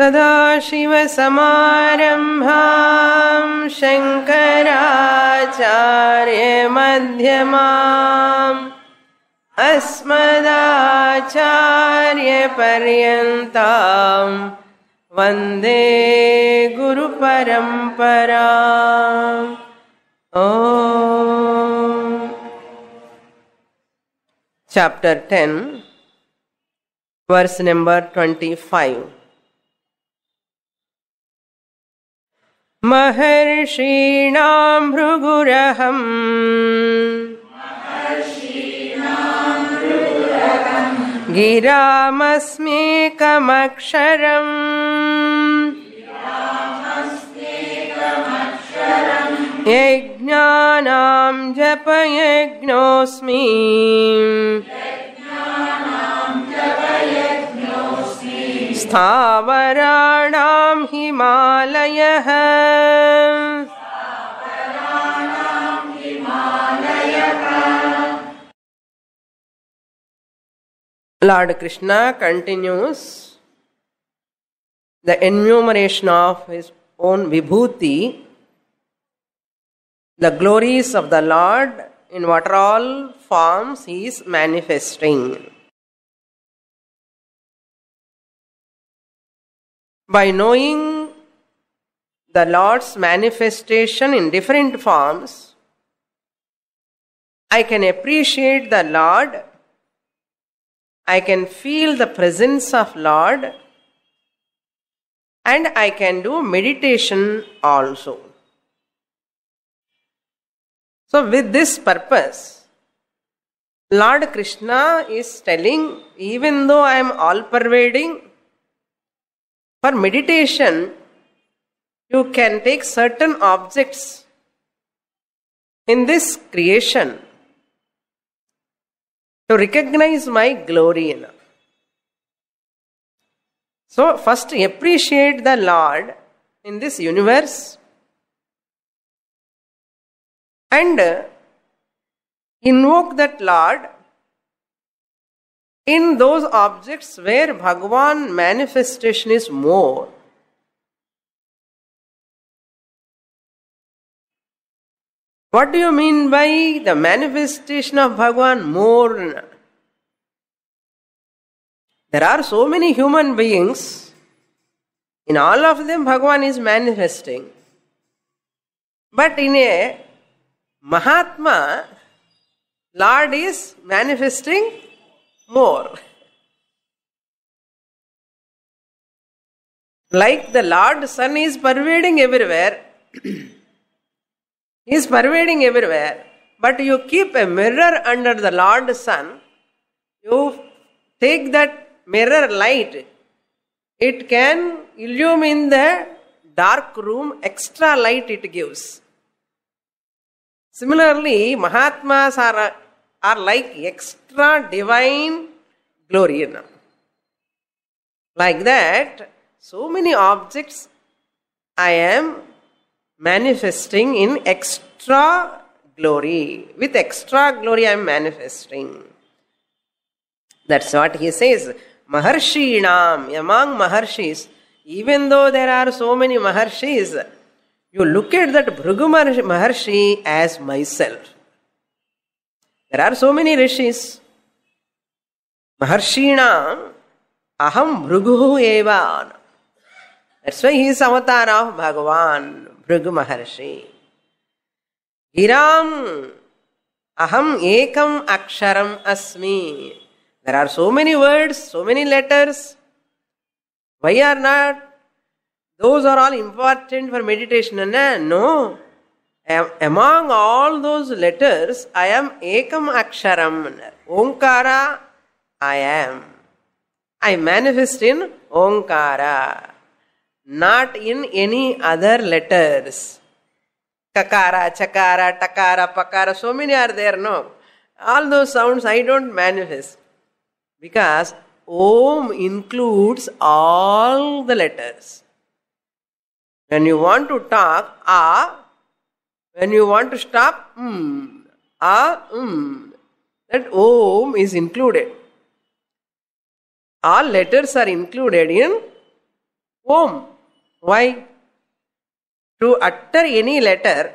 सदाशिवसमारम्भा शङ्कराचार्यमध्यमा अस्मदाचार्यपर्यन्ताम् वन्दे गुरुपरम्परा ओ chapter ten verse number twenty five महर्षीणां भृगुरहम् गिरामस्मेकमक्षरम् यज्ञानां जपयज्ञोऽस्मि स्थावराणां हिमालयः Lord Krishna continues the enumeration of his own vibhuti, the glories of the Lord in what all forms he is manifesting. By knowing the Lord's manifestation in different forms, I can appreciate the Lord, I can feel the presence of Lord, and I can do meditation also. So, with this purpose, Lord Krishna is telling, even though I am all pervading, for meditation, you can take certain objects in this creation to recognize my glory in So, first appreciate the Lord in this universe and invoke that Lord in those objects where Bhagavan manifestation is more. What do you mean by the manifestation of Bhagavan more? There are so many human beings. In all of them, Bhagavan is manifesting. But in a Mahatma, Lord is manifesting more. Like the Lord Sun is pervading everywhere, he is pervading everywhere, but you keep a mirror under the Lord Sun, you take that mirror light, it can illumine the dark room, extra light it gives. Similarly, Mahatmas are are like extra divine glory. You know. Like that, so many objects I am manifesting in extra glory. With extra glory, I am manifesting. That's what he says. Maharshi Maharshinam, among Maharshis, even though there are so many Maharshis, you look at that Bhrigu Maharshi as myself. There are so many rishis. Maharshina aham Bhrigu evan. That's why he is avatar of Bhagavan, Bhrigu Maharshi. Hiram aham ekam aksharam asmi. There are so many words, so many letters. Why are not? Those are all important for meditation. No among all those letters, I am Ekam Aksharam. Omkara, I am. I manifest in Omkara, not in any other letters. Kakara, Chakara, Takara, Pakara, so many are there, no. All those sounds I don't manifest because Om includes all the letters. When you want to talk, A, ah, when you want to stop, mm, ah, mm, that om is included. All letters are included in om. Why? To utter any letter,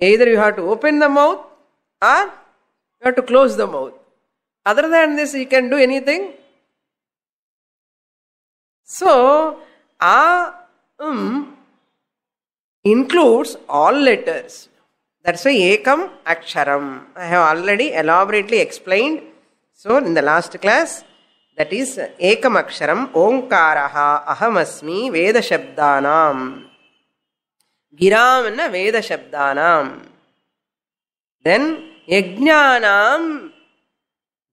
either you have to open the mouth or you have to close the mouth. Other than this, you can do anything. So, ah, um, includes all letters. That's why Ekam Aksharam. I have already elaborately explained. So, in the last class, that is Ekam Aksharam Omkaraha Ahamasmi Vedashabdanam. Giram Veda Vedashabdanam. Then Yajnanam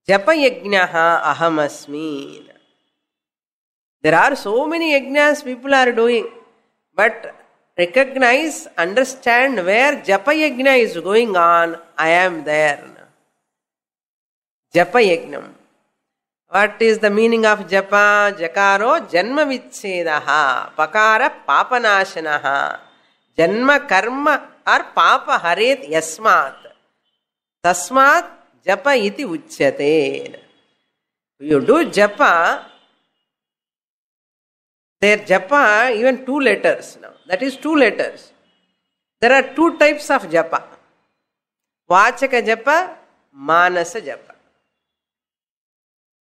Japayajnaha Ahamasmi. There are so many yajnas people are doing, but recognize, understand where Japa Yajna is going on, I am there. Japa Yajnam. What is the meaning of Japa? Jakaro Janma ha, Pakara Papanashanaha, Janma Karma or Papa Harit Yasmat. Tasmat Japa Iti Uchyate. You do Japa their japa, even two letters now. That is two letters. There are two types of japa Vachaka japa, Manasa japa.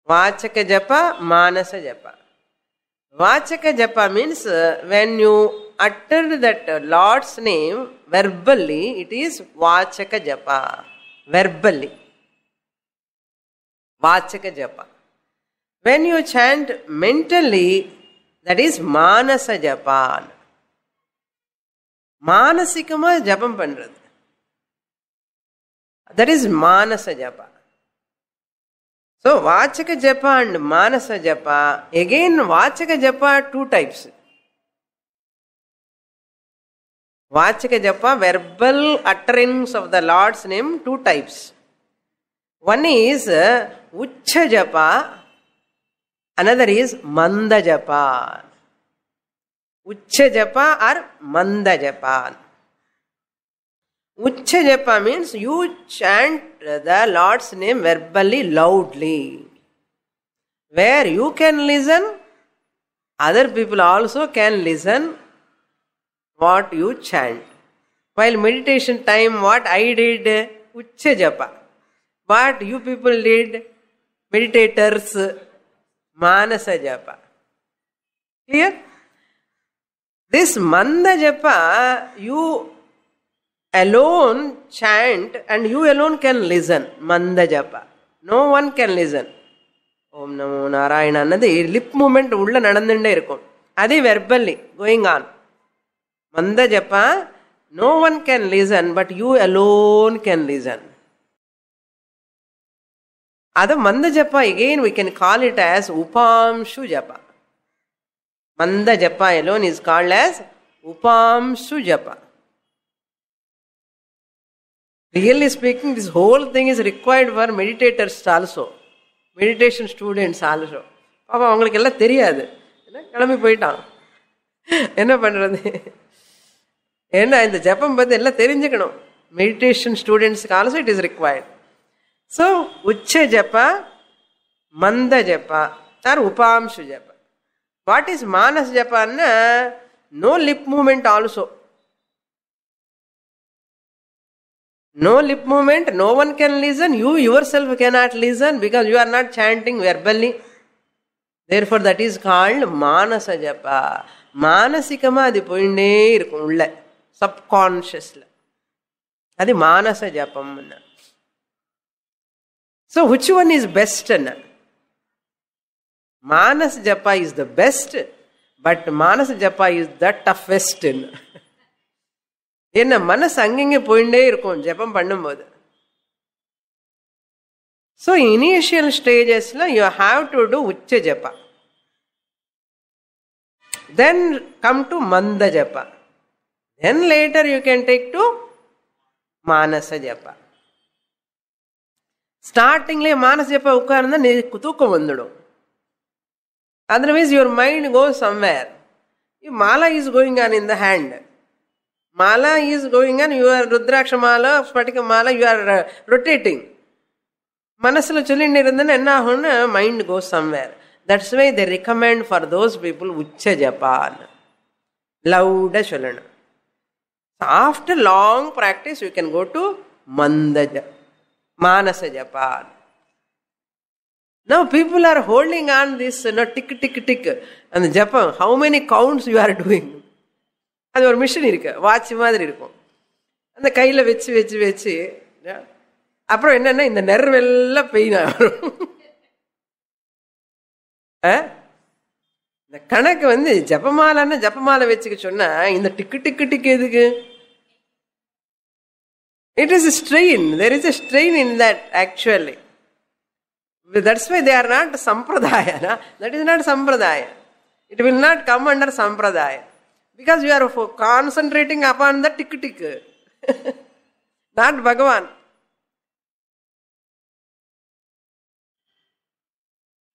Vachaka japa, Manasa japa. Vachaka japa means uh, when you utter that uh, Lord's name verbally, it is Vachaka japa. Verbally. Vachaka japa. When you chant mentally, that is மானச ஜபான் மானசிகமா ஜபம் பண்றது that is மானச ஜபா so வாச்சக ஜப்பா and மானச ஜப்பா again வாச்சக ஜப்பா டூ டைப்ஸ் வாச்சக ஜப்பா verbal utterings of the lord's name two types one is உச்ச ஜப்பா Another is Manda Japa. Japa or Manda Japa. Japa means you chant the Lord's name verbally loudly. Where you can listen, other people also can listen what you chant. While meditation time, what I did, Ucha Japa. What you people did, meditators, மானச ಜಪ clear this மந்த ಜಪ you alone chant and you alone can listen மந்த ಜಪ no one can listen ஓம் நமோ நாராயணான்னது lip movement உள்ள நடந்துட்டே இருக்கும் அதே வெர்பல்லி கோயிங் ஆன் மந்த ஜப்பா no one can listen but you alone can listen அதை மந்த ஜப்பா again we can call it as உபாம்சு ஜப்பா மந்த ஜப்பா எலோன் இஸ் கால்ட் ஆஸ் உபாம்சு ஜப்பா really speaking this whole thing is required for meditators also meditation students also பாப்பா அவங்களுக்கு எல்லாம் தெரியாது என்ன கிளம்பி போயிட்டான் என்ன பண்ணுறது ஏன்னா இந்த ஜப்பம் பற்றி எல்லாம் தெரிஞ்சுக்கணும் மெடிடேஷன் ஸ்டூடெண்ட்ஸுக்கு also it is required so உச்ச ஜப்ப மந்த ஜப்ப தார் உபாம்சு ஜப்ப வாட் இஸ் மானஸ் ஜப்பான்னா no lip movement also no lip movement no one can listen you yourself can not listen because you are not chanting verbally therefore that is called மானச ஜப்பா மானசிகமாக அது போயிட்டே இருக்கும் உள்ள சப்கான்ஷியஸில் அது மானச ஜப்பம்னா So, which one is best? Manas Japa is the best, but Manas Japa is the toughest. என்ன மனசு அங்கங்கே போயிட்டே இருக்கும் ஜபம் பண்ணும்போது ஸோ இனிஷியல் ஸ்டேஜஸில் யூ ஹாவ் டு டூ உச்ச ஜபா then come to manda japa then later you can take to manasa japa ஸ்டார்டிங்லேயே மனசு எப்போ உட்கார்ந்தா தூக்கம் வந்துடும் otherwise your mind go somewhere மாலா is going on in the hand மாலா இஸ் கோயிங் ஆன் யுவர் ருத்ராட்ச மாலா ஸ்பட்டிக மாலா யூ ஆர் ரொட்டேட்டிங் மனசில் சொல்லிட்டு இருந்தேன்னா என்ன ஆகும்னு mind go somewhere that's why they recommend for those people உச்ச ஜப்பான் லவுடாக சொல்லணும் after long practice you can go to மந்த ஜப் மானச Japan. Now people are holding on this you know, tick, tick, tick. And Japan, how many counts you are அது ஒரு machine இருக்கு வாட்ச் மாதிரி இருக்கும் அந்த கையில் வச்சு வச்சு வச்சு அப்புறம் என்னென்னா இந்த நெர்வெல்லாம் பெயின் ஆகும் eh? இந்த கணக்கு வந்து ஜப்பமாலான்னு ஜப்பமாலை வச்சுக்க சொன்னா இந்த டிக்கு டிக்கு டிக்கு எதுக்கு It is a strain. There is a strain in that actually. That's why they are not sampradaya. Na? That is not sampradaya. It will not come under sampradaya. Because you are concentrating upon the tik tik. not Bhagavan.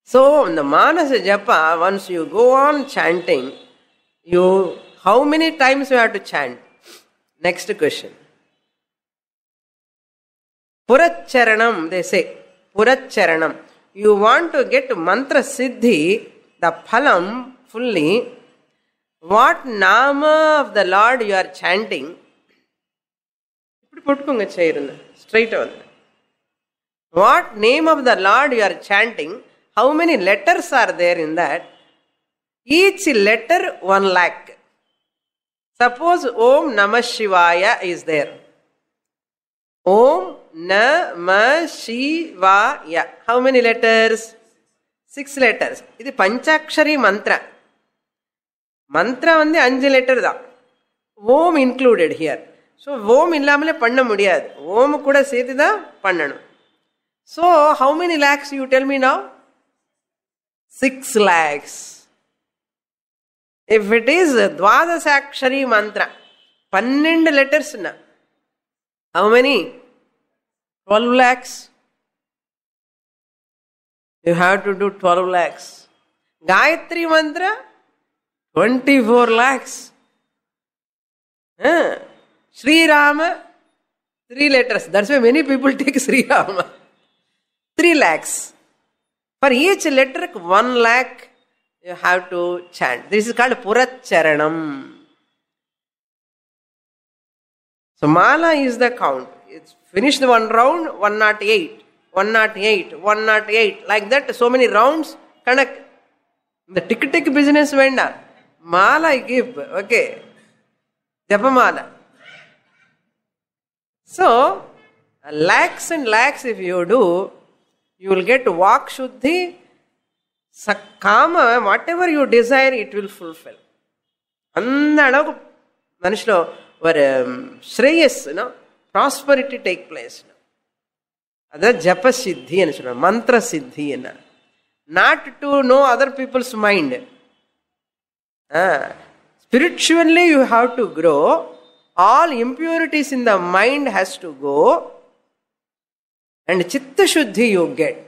So in the Manasa Japa, once you go on chanting, you how many times you have to chant? Next question. Puracharanam, they say. Puracharanam. You want to get mantra siddhi, the phalam fully. What nama of the Lord you are chanting, இப்படி போட்டுக்கோங்க சேருங்க ஸ்ட்ரைட்டாக வந்து what name of the lord you are chanting how many letters are there in that each letter one lakh suppose ஓம் நம சிவாய is there ஓம் ந ம ஷி வா ய how many letters six letters இது பஞ்சாட்சரி மந்த்ர மந்த்ரா வந்து அஞ்சு லெட்டர் தான் ஓம் இன்க்ளூடட் ஹியர் ஸோ ஓம் இல்லாமலே பண்ண முடியாது ஓம் கூட சேர்த்து தான் பண்ணணும் so how many lakhs you tell me now six lakhs if it is துவாதசாட்சரி மந்த்ரா பன்னெண்டு லெட்டர்ஸ்னா how many 12 lakhs. You have to do 12 lakhs. Gayatri mantra, 24 lakhs. Huh? Sri Rama, 3 letters. That's why many people take Sri Rama. 3 lakhs. For each letter, 1 lakh you have to chant. This is called Puracharanam. So mala is the count. Finish the one round, 108, 108, 108. Like that, so many rounds, connect. The tick tick business vendor. Mala I give, okay. Japamala. So, lakhs and lakhs if you do, you will get Vak Shuddhi, Sakama, whatever you desire, it will fulfill. And அந்த அளவுக்கு மனுஷில் ஒரு ஸ்ரேயஸ் prosperity take place ಅದರ ಜಪಸಿದ್ಧಿ ಅನಿಸೋಣ ಮಂತ್ರಸಿದ್ಧಿಯನ್ನು not to know other people's mind spiritually you have to grow all impurities in the mind has to go and ಚಿತ್ತಶುದ್ಧಿ you get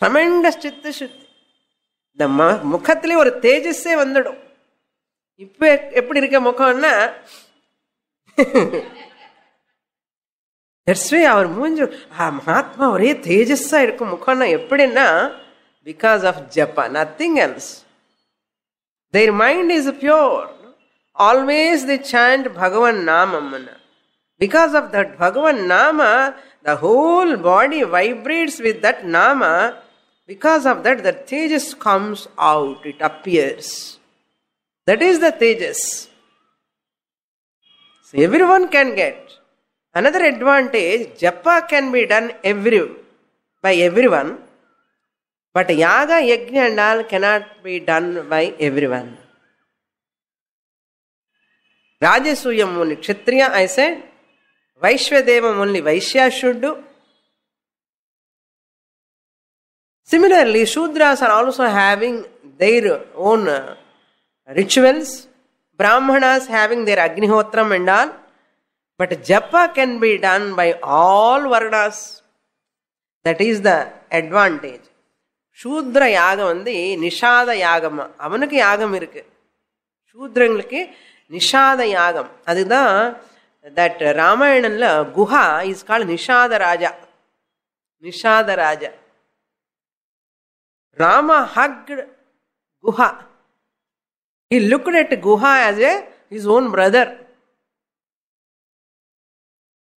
tremendous ಚಿತ್ತಶುದ್ಧಿ இந்த ம முகத்திலே ஒரு தேஜஸே வந்துடும் இப்போ எப்படி இருக்க தட்ஸ்வே அவர் மூஞ்சு மகாத்மா ஒரே தேஜஸ்ஸாக இருக்கும் முகம்னா எப்படின்னா பிகாஸ் ஆஃப் ஜப்பா nothing else there mind is pure always the chant பகவன் நாமம்னு பிகாஸ் ஆஃப் தட் பகவன் நாம the whole body vibrates with that நாம பிகாஸ் ஆஃப் தட் த தேஜஸ் comes out it appears that is the தேஜஸ் everyone can get another advantage జప can be done every by everyone but యాగ యజ్ఞ and all cannot be done by everyone రాజసూయం only Kshatriya I said వైశ్వదేవ ముని వైశ్యాశుడు similarly శూద్రాస్ are also having their own rituals బ్రాహ్మణాస్ having their అగ్నిహోత్రం అండ్ ఆల్ பட் ஜப்பா can be done by all varnas. That is the advantage சூத்ர யாகம் வந்து நிஷாத யாகம் அவனுக்கு யாகம் இருக்கு சூத்ரங்களுக்கு நிஷாத யாகம் அதுதான் தட் ராமாயணன்ல குஹா இஸ் கால் நிஷாத ராஜா நிஷாத ராஜா Rama hugged Guha he looked at Guha as a his own brother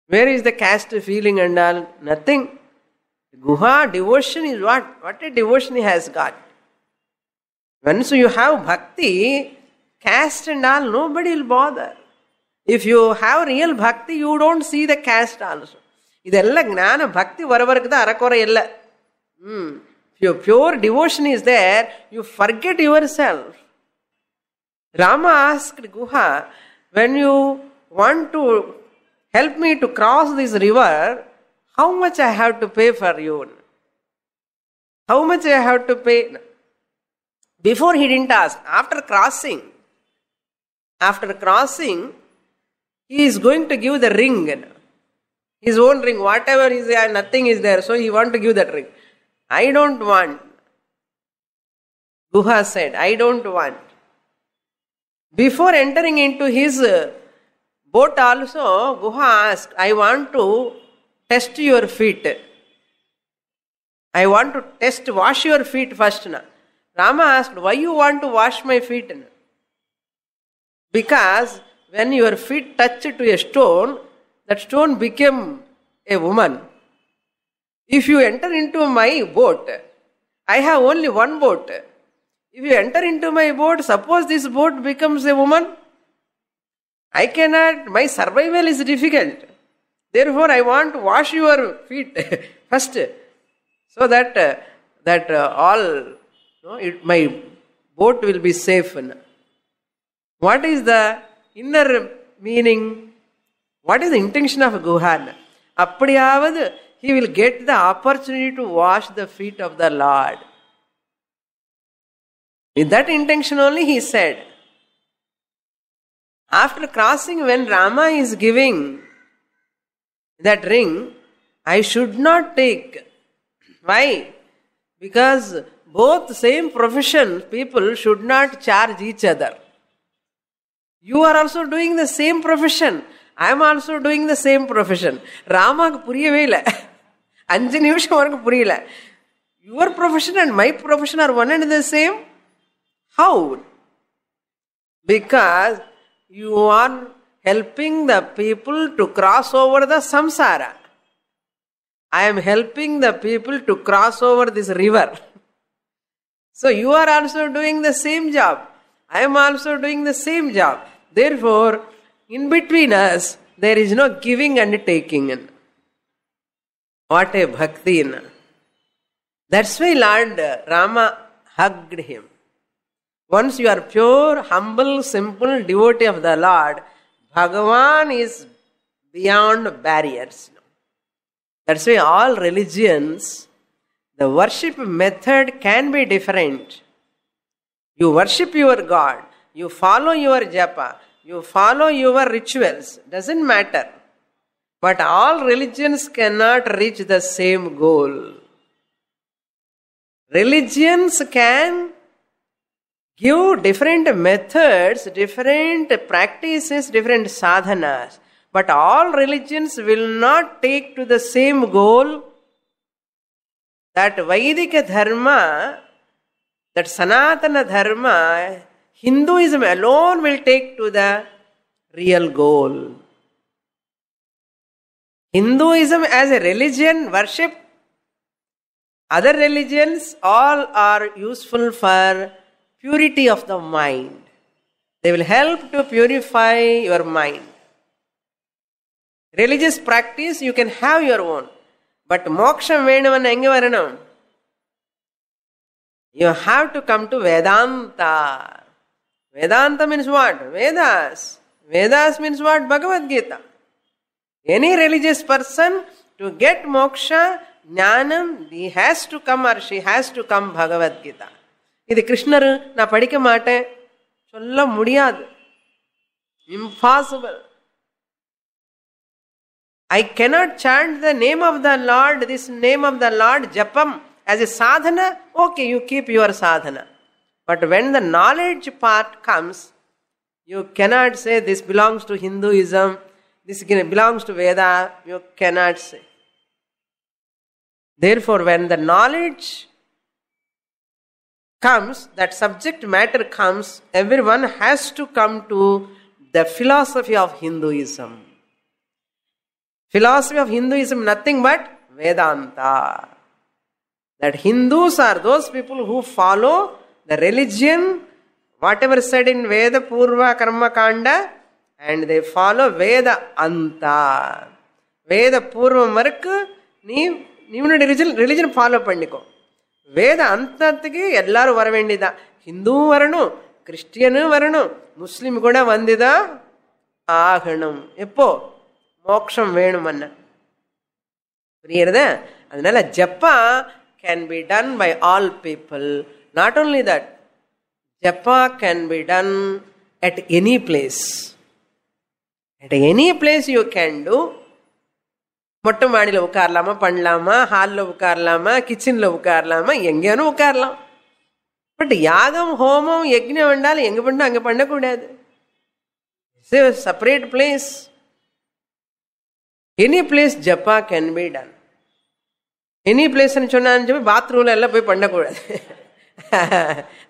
Where is the caste feeling and all? Nothing. Guha devotion is what? What a devotion he has got. Once you have bhakti, caste and all, nobody will bother. If you have real bhakti, you don't see the caste also. ಇದೆಲ್ಲ ಜ್ಞಾನ ಭಕ್ತಿ ಬರವರ್ಗದ ಅರಕೊರೆ ಎಲ್ಲ hmm pure devotion is there you You yourself Rama asked Guha when you want to help me to cross this river, how much I have to pay for you? How much I have to pay? Before he didn't ask, after crossing, after crossing, he is going to give the ring, his own ring, whatever is there, nothing is there, so he want to give that ring. I don't want. Guha said, I don't want. Before entering into his Boat also, Guha asked, I want to test your feet. I want to test, wash your feet first. Na. Rama asked, Why you want to wash my feet? Because when your feet touched to a stone, that stone became a woman. If you enter into my boat, I have only one boat. If you enter into my boat, suppose this boat becomes a woman, I cannot, my survival is difficult. Therefore, I want to wash your feet first so that, uh, that uh, all, you know, it, my boat will be safe. What is the inner meaning? What is the intention of Guhan? Appadiyavad, he will get the opportunity to wash the feet of the Lord. With that intention only, he said, after crossing, when Rama is giving that ring, I should not take. Why? Because both same profession people should not charge each other. You are also doing the same profession. I am also doing the same profession. rama புரியவே இல்லை அஞ்சு நிமிஷம் வரைக்கும் புரியல your profession and my profession are one and the same how because you are helping the people to cross over the samsara. I am helping the people to cross over this river. so you are also doing the same job. I am also doing the same job. Therefore, in between us, there is no giving and taking. What a bhakti! That's why Lord Rama hugged him. Once you are pure, humble, simple devotee of the Lord, Bhagavan is beyond barriers. That's why all religions, the worship method can be different. You worship your God, you follow your japa, you follow your rituals, doesn't matter. But all religions cannot reach the same goal. Religions can give different methods, different practices, different sadhanas. But all religions will not take to the same goal. That Vedic Dharma, that Sanatana Dharma, Hinduism alone will take to the real goal. Hinduism as a religion, worship other religions, all are useful for purity of the mind. They will help to purify your mind. Religious practice you can have your own, but moksha varanam. You have to come to Vedanta. Vedanta means what? Vedas. Vedas means what? Bhagavad Gita. Any religious person to get moksha, jnanam, he has to come or she has to come Bhagavad Gita. இது கிருஷ்ணர் நான் படிக்க மாட்டேன் சொல்ல முடியாது impossible I cannot chant the name of the lord this name of the lord ஜப்பம் as a சாதன okay you keep your சாதன but when the knowledge part comes you cannot say this belongs to Hinduism this belongs to Veda, you cannot say. Therefore, when the knowledge comes, that subject matter comes, everyone has to come to the philosophy of Hinduism. Philosophy of Hinduism, nothing but Vedanta. That Hindus are those people who follow the religion, whatever said in Veda Purva Karma Kanda, and they follow Veda Anta. Veda Purvam வரைக்கும் religion religion religion follow பண்ணிக்கோ வேத எல்லாரும் ಎಲ್ಲರೂ வேண்டியதான் ஹிந்துவும் வரணும் கிறிஸ்டியனும் வரணும் முஸ்லீம் கூட வந்துதான் ஆகணும் எப்போ மோக்ஷம் வேணும் அண்ணன் புரியுறத அதனால ஜப்பா can be done by all people not only that ஜப்பான் can be done at any place at any place you can do மொட்டை மாடியில் உட்காரலாமா பண்ணலாமா ஹாலில் உட்காரலாமா கிச்சனில் உட்காரலாமா எங்கேயானும் உட்காரலாம் பட் யாகம் ஹோமம் யக்ஞம் வேண்டாலும் எங்கே பண்ணால் அங்கே பண்ணக்கூடாது செப்பரேட் பிளேஸ் எனி பிளேஸ் ஜப்பா கேன் பி டன் எனி பிளேஸ்ன்னு சொன்னாலும் சொல்லி பாத்ரூமில் எல்லாம் போய் பண்ணக்கூடாது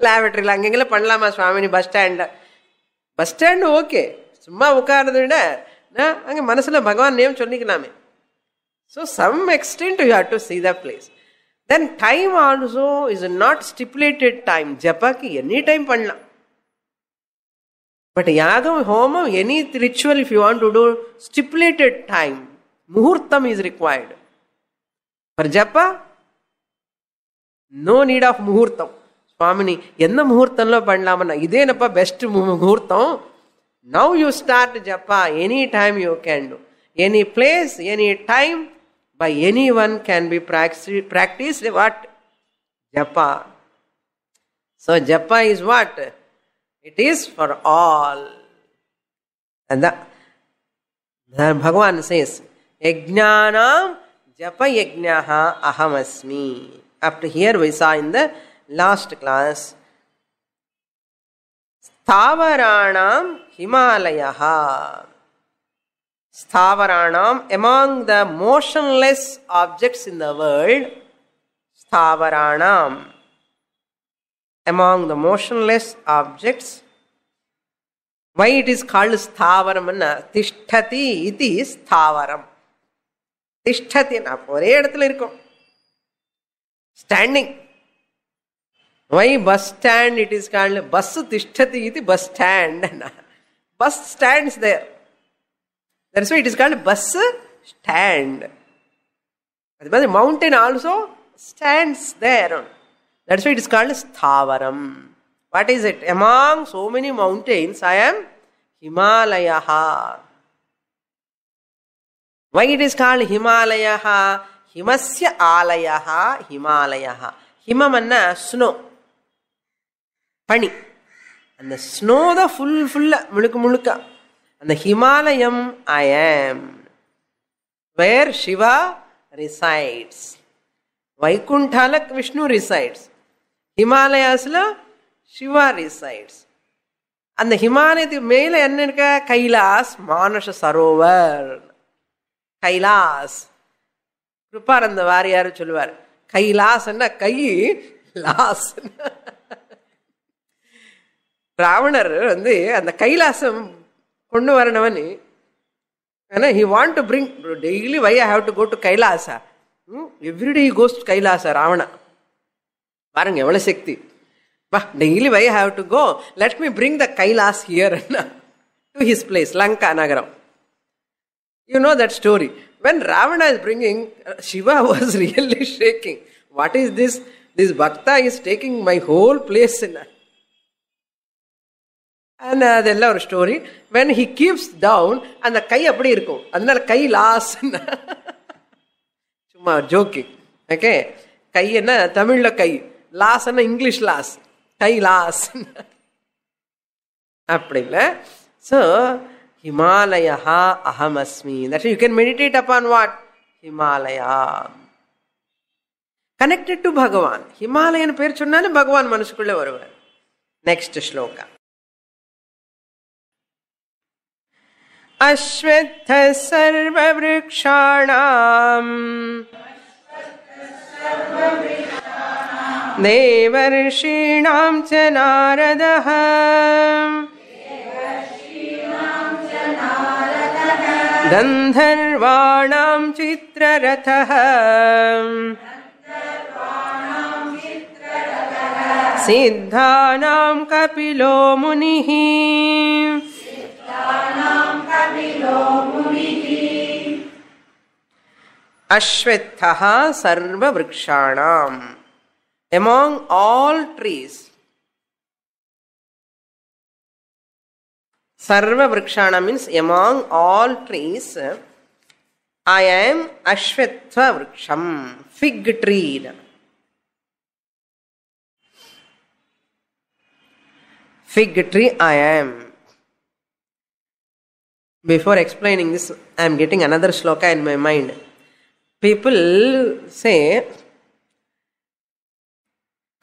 லேபரட்டரியில் அங்கெங்கெல்லாம் பண்ணலாமா Swamini bus stand bus stand okay சும்மா உட்காரதை விட அங்கே மனசில் பகவான் நேம் சொல்லிக்கலாமே So some extent you have to see the place. Then time also is not stipulated time. Japaki any time panna. But yagam, homa, any ritual if you want to do stipulated time. Muhurtam is required. For japa, no need of muhurtam. Swamini எந்த முகூர்த்தம்ல பண்ணலாமன்னா இதே என்னப்பா best முகூர்த்தம் now you start ஜப்பா any time you can do any place any by anyone can be practiced what? Japa. So, japa is what? It is for all. And the, the Bhagavan says, Yajnanam japa yajnaha ahamasmi. Up to here we saw in the last class. "Stavarana himalaya. Sthavaranam, among the motionless objects in the world, Sthavaranam, among the motionless objects, why it is called Sthavaram? Tishtati, it is Sthavaram. Tishtati, ஒரே இடத்துல இருக்கும் standing why bus stand it is called bus திஷ்டதி இது bus stand bus stands that's why it is called bus stand அது மாதிரி mountain also stands there that's why it is called ஸ்தாவரம் what is it among so many mountains I am Himalaya why it is called Himalaya ஆலயா ஹிமாலயா ஹிமம் என்ன snow பனி அந்த snow தான் full ஃபுல்லாக முழுக்க முழுக்க அந்த ஹிமாலயம் I am where Shiva resides வைகுண்டால விஷ்ணு ரிசைட்ஸ் ஹிமாலயாஸில் சிவா ரிசைட்ஸ் அந்த ஹிமாலயத்துக்கு மேலே என்ன இருக்க கைலாஸ் மானச சரோவர் கைலாஸ் கிருப்பார் அந்த வாரியார் சொல்லுவார் கைலாஸ்ன்னா கை லாஸ் ராவணர் வந்து அந்த கைலாசம் பொண்ணு வரனவன் ஏன்னா he want to bring daily why I have to go to Kailasa everyday he goes Kailasa Ravana பாருங்க எவ்வளோ சக்தி பா daily why have to go let me bring the Kailash here to his place Lanka நகரம் you know that story when Ravana is bringing, Shiva was really shaking. What is this? This bhakta is taking my whole place in. And அதெல்லாம் ஒரு story when he keeps down அந்த கை அப்படி இருக்கும் அதனால கை லாஸ்ன்னு சும்மா jockey okay கை என்ன தமிழில் கை லாஸ் லாஸ்ன்னா இங்கிலீஷ் லாஸ் கை லாஸ் அப்படி இல்லை ஸோ ஹிமாலயா அஹமஸ்மி that you can meditate upon what Himalaya connected to பகவான் ஹிமாலயன் பேர் சொன்னாலும் பகவான் மனசுக்குள்ளே வருவார் நெக்ஸ்ட் ஸ்லோகா अश्वत्थः सर्ववृक्षाणाम् देवर्षीणां च नारदः गन्धर्वाणां चित्ररथः सिद्धानां कपिलो मुनिः அஸ்வத்தா சர்வ விரக்ஷாணாம் எமாங் ஆல் ட்ரீஸ் சர்வ விரக்ஷாணா means among all trees I am அஸ்வத்வ விரக்ஷம் ஃபிக் ட்ரீட் ஃபிக் ட்ரீ ஐ ஆம் before explaining this i am getting another shloka in my mind people say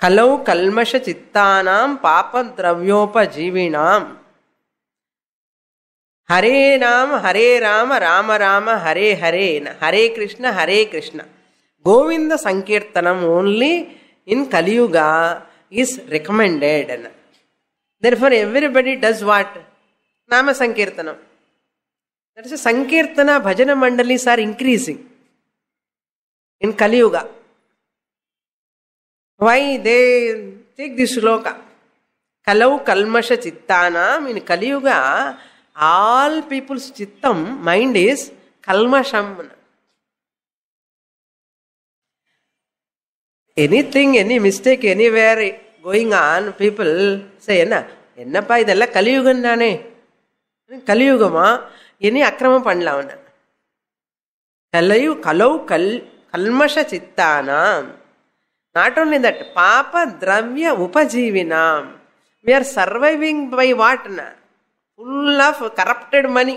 kalau kalmasha cittanam papa dravyopajivinam hare nam hare rama rama rama hare hare hare krishna hare krishna Go in the sankirtanam only in kali yuga is recommended therefore everybody does what nama sankirtanam That is why Sankirtana Bhajana Mandalis are increasing in Kali Yuga. Why they take this shloka? Kalau kalmasha chittanam in Kali Yuga, all people's chittam, mind is kalmasham. Anything, any mistake, anywhere going on, people say, என்ன என்னப்பா இதெல்லாம் கலியுகம் தானே கலியுகமா இனி அக்கிரமம் பண்ணல அவனை கலையு கலௌ கல் கல்மஷ சித்தானாம் நாட் ஓன்லி தட் பாப திரவிய உபஜீவினாம் வி ஆர் சர்வைவிங் பை வாட்னா full of corrupted money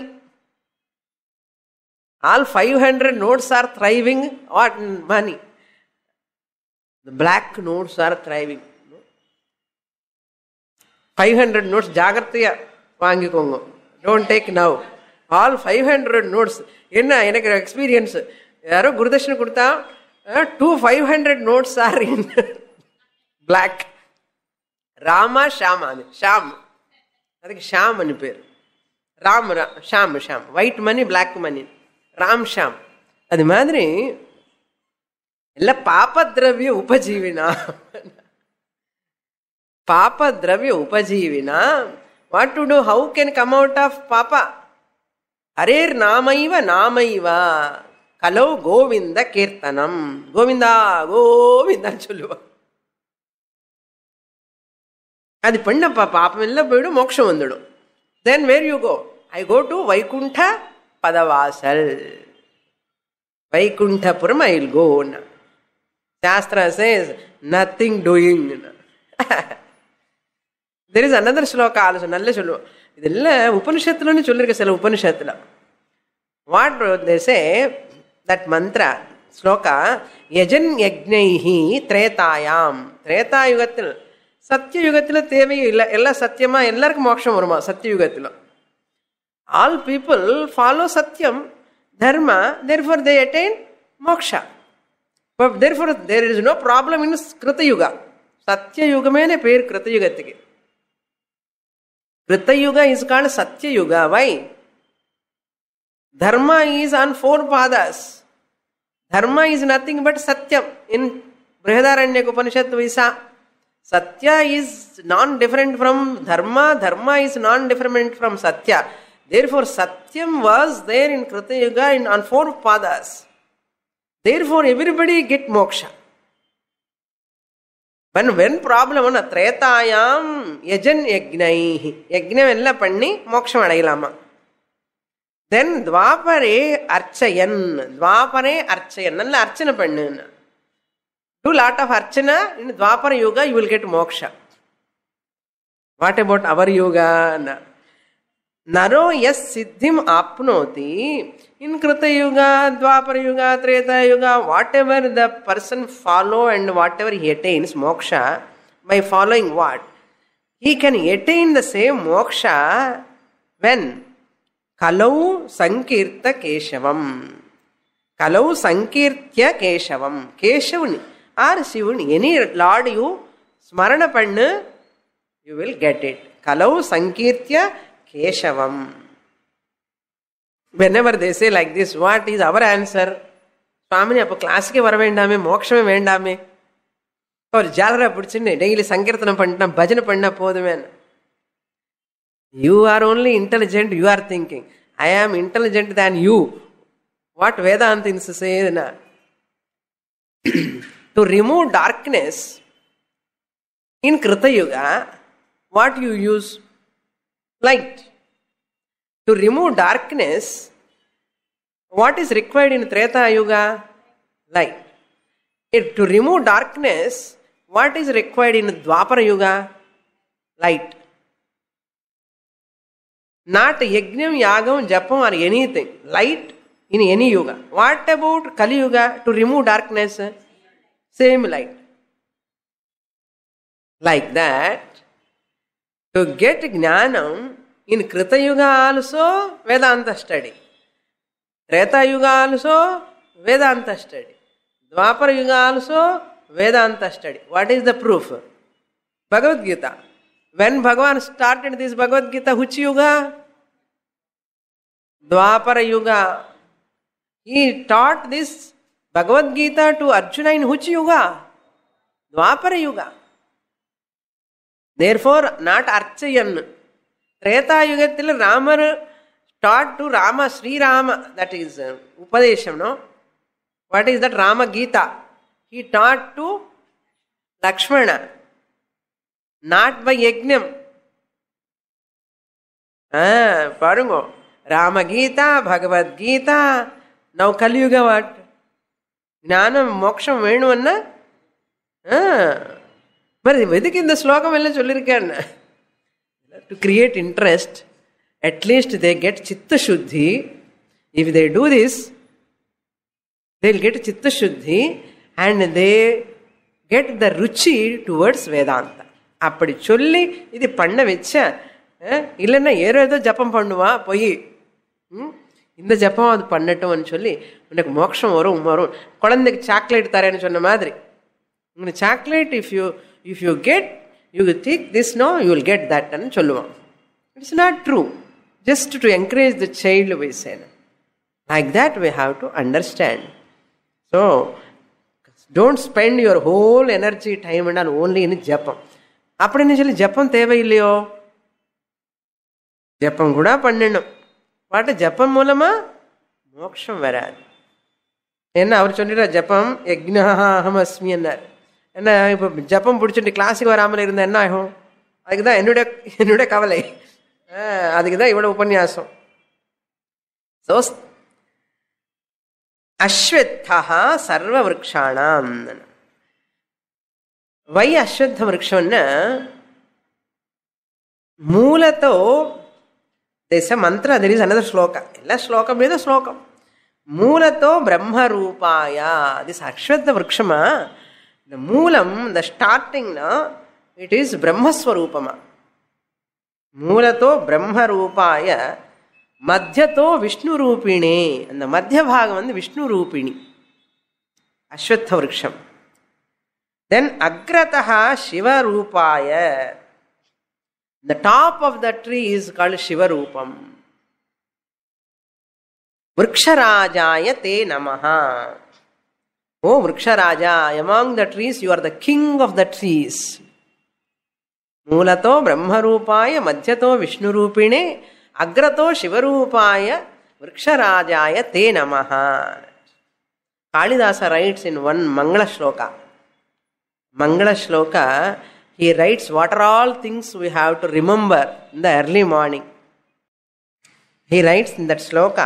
all five hundred notes are thriving what money black notes are thriving five hundred notes ஜாகிரதையாக வாங்கிக்கோங்க don't take now all five hundred notes என்ன எனக்கு experience யாரோ குருதட்சணை கொடுத்தா two five hundred notes are in black Rama Shyam அது ஷாம் அதுக்கு ஷாம்னு பேர் ராம் ராம் ஷாம் ஷாம் ஒயிட் மணி பிளாக் மணி ராம் ஷாம் அது மாதிரி எல்லாம் பாபத்ரவிய உபஜீவினா பாபத்ரவிய உபஜீவினா what to do how can come out of பாப்பா அரேர் நாமைவ நாமைவா கலோ கோவிந்த கீர்த்தனம் கோவிந்தா கோவிந்தான்னு சொல்லுவான் அது பண்ணப்பா பாப்பம் இல்லை போயிடும் மோட்சம் வந்துடும் then where you go I go to Vaikunta பதவாசல் Vaikuntapuram I will go shastra says nothing doing there is another shloka ஆலோசனை நல்ல சொல்லுவோம் இதெல்லாம் உபனிஷத்துலன்னு சொல்லியிருக்க சில உபனிஷத்தில் what say that mantra shloka யஜன் யக்னைஹி திரேதாயாம் திரேதா யுகத்தில் சத்தியயுகத்தில் தேவையும் இல்லை எல்லாம் சத்தியமாக எல்லாருக்கும் மோட்சம் வருமா சத்தியயுகத்தில் ஆல் பீப்புள் ஃபாலோ சத்தியம் dharma therefore they attain moksha இப்போ therefore there is no problem in கிருத்த கிருத்தயுகா சத்தியயுகமேனு பேர் கிருத்த யுகத்துக்கு Pritayuga is called Satya Yuga. Why? Dharma is on four padas. Dharma is nothing but Satya. In Brihadaranyaka Upanishad, we saw Satya is non different from Dharma, Dharma is non different from Satya. Therefore, Satyam was there in Krita in, on four padas. Therefore, everybody get moksha. When when problem திரேதாயாம் யஜன் யக்னை யக்னம் எல்லாம் பண்ணி மோட்சம் அடையலாமா தென் துவாபரே அர்ச்சயன் துவாபரே அர்ச்சயன் நல்ல அர்ச்சனை பண்ணுன்னு டூ லாட் ஆஃப் அர்ச்சனை in Dvapara yuga you will get moksha what about our yuga నరో ఎస్ సిద్ధిం ఆప్నోతి in Kritayuga Dvaparayuga Tretayuga whatever the person follow and whatever he attains moksha by following what he can attain the same moksha when కలౌ సంకీర్త కేశవం కలౌ సంకీర్త్య కేశవం కేశవుని or Shivan any lord you ஸ்மரண பண்ணு யூ வில் கெட் இட் கலவு சங்கீர்த்திய Keshavam. Whenever they say like this, what is our answer? స్వామిని అప్పుడు క్లాస్కి వరవేండామే మోక్షమే వేండామే அவர் ஜாலராக பிடிச்சின்னு டெய்லி சங்கீர்த்தனம் பண்ணிட்டா பஜனை பண்ணா போதுமேன்னு you are only intelligent you are thinking I am intelligent then you what Vedant இன்ஸ் சேதுனா to remove darkness in Kritayuga what you use light. To remove darkness, what is required in Treta Yuga? Light. If to remove darkness, what is required in Dwapara Yuga? Light. Not yajnam, yagam, japam or anything. Light in any yuga. What about Kali Yuga? To remove darkness, same light. Like that, to get జ్ఞానం in Kritayuga also Vedanta study Tretayuga also Vedanta study Dvapara yuga also Vedanta study what is the proof Bhagavad Gita when Bhagavan start started this Bhagavad Gita which yuga Dvapara yuga he taught this Bhagavad Gita to Arjuna in which yuga Dvapara yuga therefore not அர்ச்சயன் திரேதாயுகத்தில் Ramar taught to Rama Srirama that is உபதேசம்னோ what is that Rama Gita he taught to Lakshmana not by யஜ்யம் பாருங்க Ramagita Bhagavad Gita now Kaliyuga what ஞானம் மோட்சம் வேணும்னா பர் எதுக்கு இந்த ஸ்லோகம் எல்லாம் சொல்லியிருக்கேன்னு to create interest at least they get சித்த சுத்தி if they do this they'll get சித்த சுத்தி அண்ட் தே கெட் த ருச்சி டுவர்ட்ஸ் வேதாந்த அப்படி சொல்லி இது பண்ண வச்சேன் இல்லைன்னா ஏதோ ஏதோ ஜப்பம் பண்ணுவா போய் இந்த ஜப்பம் அது பண்ணட்டும்னு சொல்லி உனக்கு மோட்சம் வரும் வரும் குழந்தைக்கு சாக்லேட் தரேன்னு சொன்ன மாதிரி உங்களுக்கு chocolate if you if you get you tick this no you will get தட்னு சொல்லுவான் it's not true just to encourage the child why like that we have to understand so don't spend your whole energy time and only in ஜப்பம் அப்படின்னு சொல்லி ஜப்பம் தேவையில்லையோ ஜப்பம் கூட பண்ணணும் பாட்டு ஜப்பம் மூலமாக மோட்சம் வராது என்ன அவர் சொல்லிடுறார் ஜப்பம் யக்னாஹமஸ்மி என்னார் என்ன இப்போ ஜப்பம் பிடிச்சிட்டு கிளாஸுக்கு வராமல் இருந்தால் என்ன ஆகும் அதுக்கு தான் என்னுடைய என்னுடைய கவலை அதுக்கு தான் இவ்வளோ உபன்யாசம் ஸோ அஸ்வத்தா சர்வ விரக்ஷானாம் வை அஸ்வத்த விரக்ஷம்னு மூலத்தோ ದಿಸ್ மந்திர ಮಂತ್ರ ದರ್ ஸ்லோகம் எல்லா ஸ்லோகம் ஸ்லோகம் மூலத்தோ మీద ಶ್ಲೋಕಂ ಮೂಲತೋ ಬ್ರಹ್ಮರೂಪಾಯ ದಿಸ್ இந்த மூலம் இந்த ஸ்டார்டிங்னா இட் இஸ் பிரம்மஸ்வரூபமா மூலத்தோ பிரம்மரூபாய மத்தியத்தோ விஷ்ணு ரூபிணி அந்த மத்திய பாகம் வந்து விஷ்ணு ரூபிணி அஸ்வத்த விரக்ஷம் தென் அக்ரதா சிவரூபாய the top of the tree is call சிவரூபம் விரக்ஷராஜாய தே நமஹா Oh, Vriksharaja, among the trees, you are the king of the trees. ಮೂಲತೋ ಬ್ರಹ್ಮರೂಪಾಯ ಮಧ್ಯತೋ Vishnu ರೂಪಿಣೆ ಅಗ್ರತೋ ಶಿವರೂಪಾಯ ವೃಕ್ಷರಾಜಾಯ ತೇ ನಮಃ ಕಾಳಿದಾಸ ರೈಟ್ಸ್ ಇನ್ ಒನ್ ಮಂಗಳ ಶ್ಲೋಕ ಮಂಗಳ ಶ್ಲೋಕ he writes what are all things we have to remember in the early morning he writes in that shloka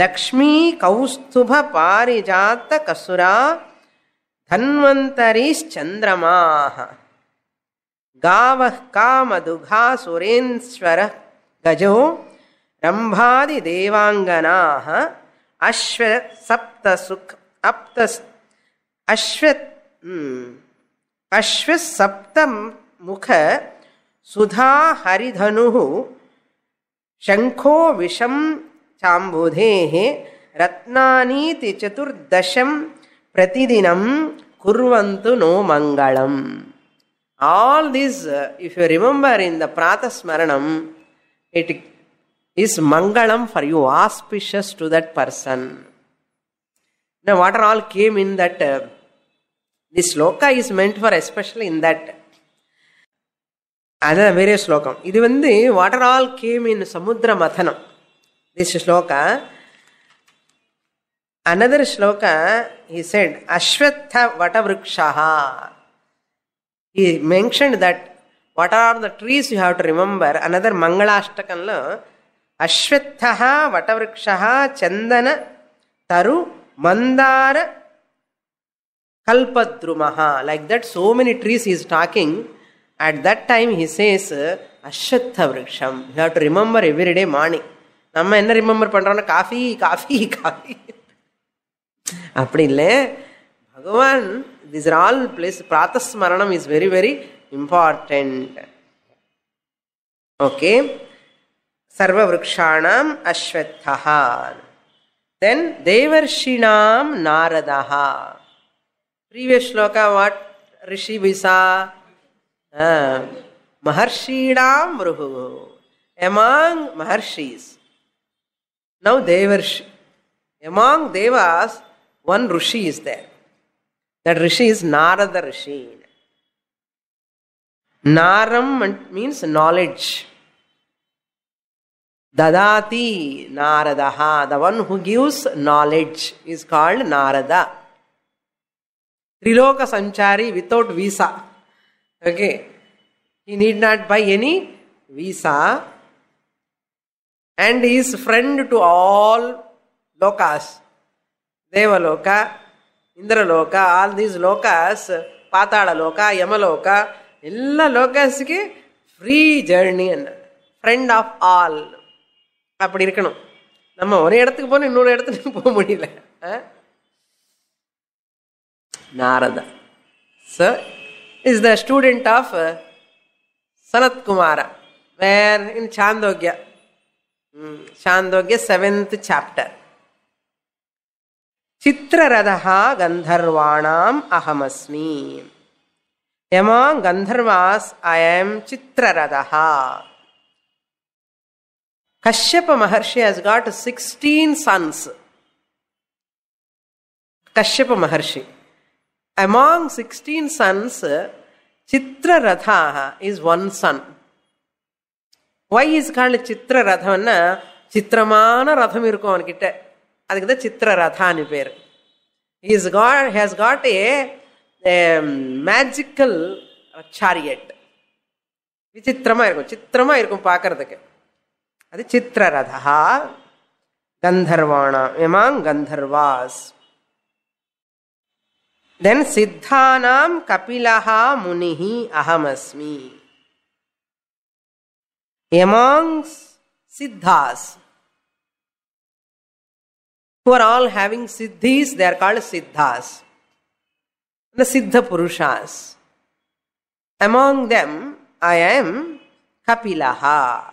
Lakshmi कौस्तुभ पारिजात कसुरा धन्वंतरी चंद्रमा गाव का मधुघा सुरेन्वर गजो रंभादिदेवांगना अश्व सप्त सुख अप्त अश्व हम्म, अश्व सप्त मुख सुधा हरिधनु शंखो विषम சாம்புதேः ரத்னானீதி சதுர்தசம் பிரதிதினம் குர்வந்து நோ மங்களம் all this if you remember இந்த பிராத்தஸ்மரணம் இட் இஸ் மங்களம் for you auspicious to that person what are all came in that the shloka is meant for especially in that அதுதான் வேறே ஸ்லோகம் இது வந்து வாட்டர் ஆல் கேம் இன் சமுத்திர மதனம் this shloka. Another shloka, he said, Ashwatha Vatavrikshaha. He mentioned that what are the trees you have to remember. Another Mangalashtakan, Ashwatthaha Vatavrikshaha Chandana Taru Mandara Kalpadrumaha. Like that, so many trees he is talking. At that time, he says, Ashwatha Vriksham. You have to remember every day morning. நம்ம என்ன remember பண்ணுறோன்னா coffee coffee coffee அப்படி இல்லை பகவான் this are all place பிராத்தஸ்மரணம் is very very important okay சர்வவிருக்ஷாணாம் அஸ்வத்தா then தேவர்ஷிணாம் Narada previous shloka what rishi visa மகர்ஷீடாம் Bhrigu among Maharshis, Now Devarshi. Among Devas, one Rishi is there. That Rishi is Narada Rishi. Naram means knowledge. Dadati Naradaha, the one who gives knowledge, is called Narada. Triloka Sanchari without visa. Okay. He need not buy any visa. And and is friend to all lokas. Devaloka, Indraloka, all these lokas, Patadaloka, Yamaloka, எல்லா லோகாஸுக்கு free journey என்ன friend of all அப்படி இருக்கணும் நம்ம ஒரு இடத்துக்கு போனோம் இன்னொரு இடத்துக்கு போக முடியல Narada so is the student of Sanatkumara where in Chandogya Chandogya seventh chapter Chitraratha கந்தர்வாணாம் அகமஸ்மி among Gandharvas I Chitraratha Kashyapa Maharshi has got sixteen sons Kashyapa Maharshi among sixteen sons Chitraratha is one son كويس قال चित्र रथವನ್ನ ಚಿತ್ರಮಾನ ರಥم ಇರಕೋನಕ್ಕೆತೆ ಅದಕ್ಕೆ ಚಿತ್ರ ರಥಾನಿ பேர் is god has got a magical chariot ವಿ ಚಿತ್ರಮಯ ಇರಕೋ ಚಿತ್ರಮಯ ಇರಂ பாಕ್ರದಕ್ಕೆ ಅದು ಚಿತ್ರ ರಥ ಗಂಧರ್ವಾಣ ಯಮಂ ಗಂಧರ್ವಾಸ್ then siddhanam kapilaha munihi ahamasmi amongst siddhas who are all having siddhis, they are called siddhas. The siddha purushas. Among them, I am Kapilaha.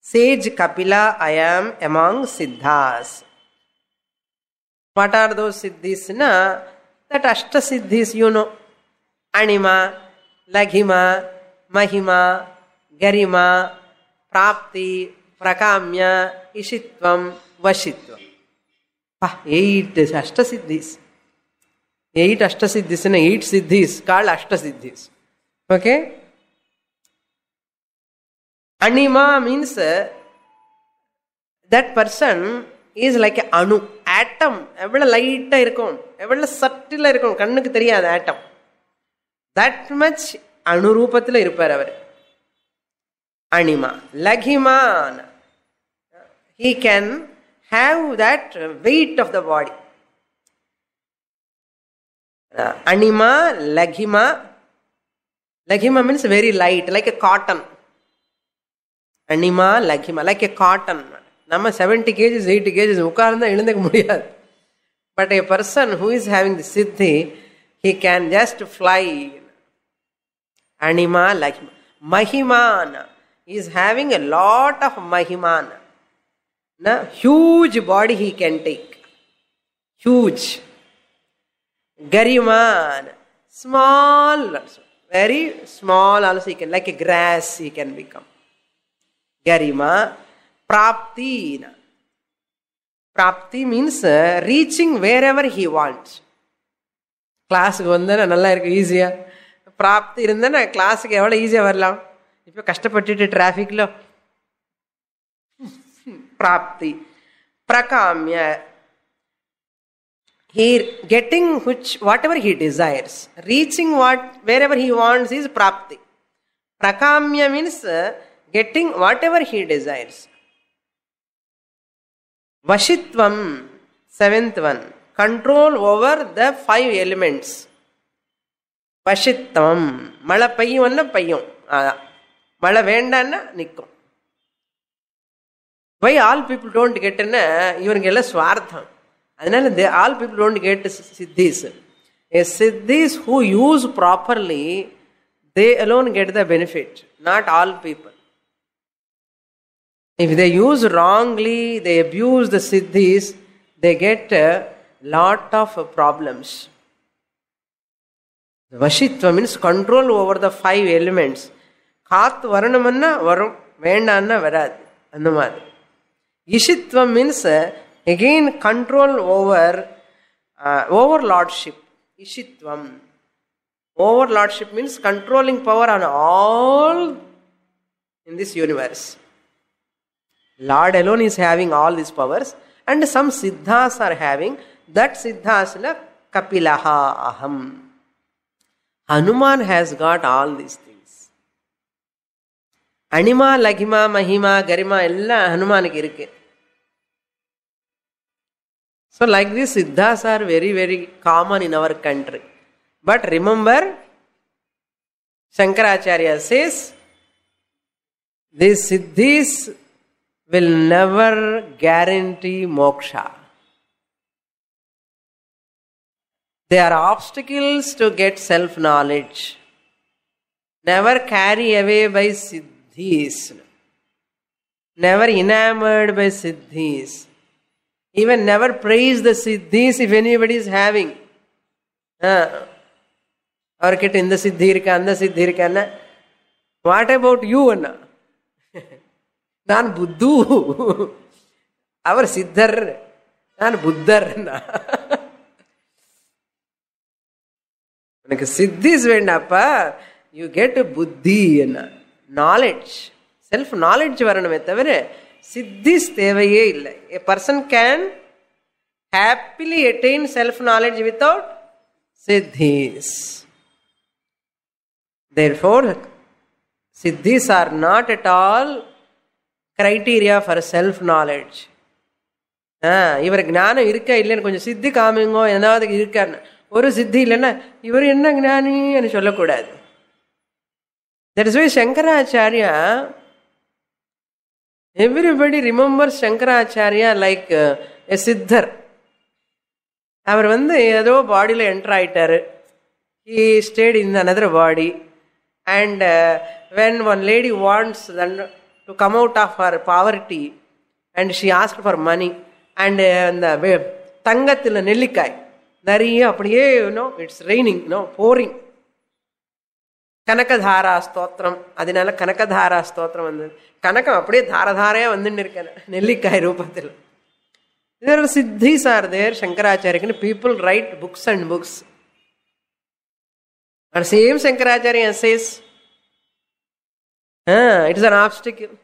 Sage Kapila, I am among siddhas. What are those siddhis? Na, that ashta siddhis you know. Anima, Laghima, Mahima, கரிமா பிராப்தி பிரகாமிய இஷித்வம் வசித்வம் பா eight அஷ்ட சித்திஸ் eight அஷ்ட சித்திஸ் eight siddhis call அஷ்ட siddhis okay anima means that person is like அணு atom எவ்வளோ லைட்டாக இருக்கும் எவ்வளோ சட்டில இருக்கும் கண்ணுக்கு தெரியாது ஆட்டம் தட் மச் அணு ரூபத்தில் இருப்பார் அவர் anima, laghiman. He can have that weight of the body. Uh, anima, laghima. Laghima means very light, like a cotton. Anima, laghima, like a cotton. நம்ம செவன்டி கேஜிஸ் எயிட்டி கேஜிஸ் உட்கார்ந்து எழுந்துக்க முடியாது but a person who is having the siddhi he can just fly anima laghima மஹிமானா is having a lot of mahimana, Na, huge body he can take. Huge. Gariman. Small Very small also he can, like a grass he can become. Garima. Prapti. Na. Uh, reaching wherever he wants. Ever he wants கிளாஸுக்கு வந்து நல்லா இருக்கும் ஈஸியாக பிராப்தி இருந்தால் நான் கிளாஸுக்கு எவ்வளோ இப்போ கஷ்டப்பட்டுட்டு டிராஃபிக்ல பிராப்தி பிரகாமிய he getting which whatever he desires reaching what wherever he wants is prapti prakamya means getting whatever he desires vashitvam seventh one control over the five elements வசித்தம் மழை பெய்யும் பெய்யும் அதான் மழை வேண்டான்னா நிற்கும் வை ஆல் பீப்புள் டோன்ட் கேட்டுன்னா இவனுக்கு எல்லாம் சுவார்த்தம் அதனால இந்த all people don't siddhis. Siddhis siddhis who use properly they alone get the benefit not all people if they use wrongly they abuse the siddhis they get a lot of problems the means control over the five elements காத்து வரணும்னா வரும் வேண்டான்னா வராது அந்த மாதிரி இஷித்வம் means again control over over lordship இஷித்வம் over lordship means controlling power on all in this universe lord alone is having all this powers and some siddhas are having that சித்தாஸில் கபிலஹா அகம் Hanuman has got all these things. அனிமா லகிமா Mahima கரிமா எல்லாம் ஹனுமானுக்கு இருக்கு so like the siddhas are very very common in our country but remember Shankaracharya says the siddhis will never guarantee moksha. They are obstacles to get self knowledge. Never carry away by siddhi. siddhis. Never enamored by siddhis. Even never praise the siddhis if anybody is having. Or get in the siddhirka and the siddhirka. What about you? Nan buddhu. Our siddhar. Nan buddhar. Siddhis, when வேண்டாப்பா you get புத்தி என்ன knowledge self knowledge வரணுமே தவிர சித்திஸ் தேவையே இல்லை a person can happily attain self knowledge without siddhis for siddhis are not at all criteria for self knowledge ஆ இவர் ஞானம் இருக்கா இல்லைன்னு கொஞ்சம் சித்தி காமிங்கோ ஏதாவது இருக்கான்னு ஒரு சித்தி இல்லைன்னா இவர் என்ன ஞானின்னு சொல்லக்கூடாது that is why Shankaracharya everybody remember Shankaracharya like a Siddhar அவர் வந்து ஏதோ பாடியில் என்டர் ஆயிட்டார் he stayed in another body and when one lady wants then to come out of her poverty and she ask for money and அந்த uh, தங்கத்தில் நெல்லிக்காய் நிறைய அப்படியே இட்ஸ் ரெய்னிங் போரிங் கனகதாரா ஸ்தோத்திரம் அதனால కనకధారా స్తోత్రం வந்தது కనకం అప్పుడే ధారధారే வந்துன்னு இருக்கேன் நெல்லிக்காய் ரூபத்தில் தேர் சித்திஸ் ஆர் தேர் சங்கராச்சாரியக்குன்னு people write books and books are same Shankaracharya it's an obstacle